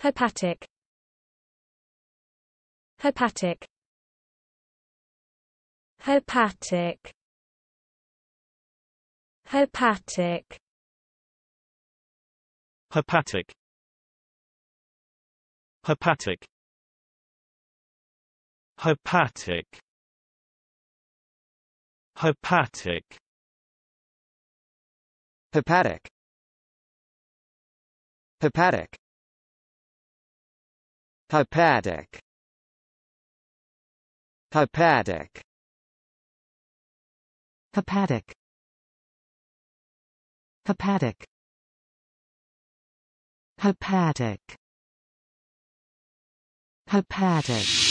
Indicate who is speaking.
Speaker 1: Hepatic. Hepatic. Hepatic. Hepatic. Hepatic. Hepatic. Hepatic. Hepatic. Hepatic. Hepatic. Hepatic Hepatic Hepatic Hepatic Hepatic
Speaker 2: Hepatic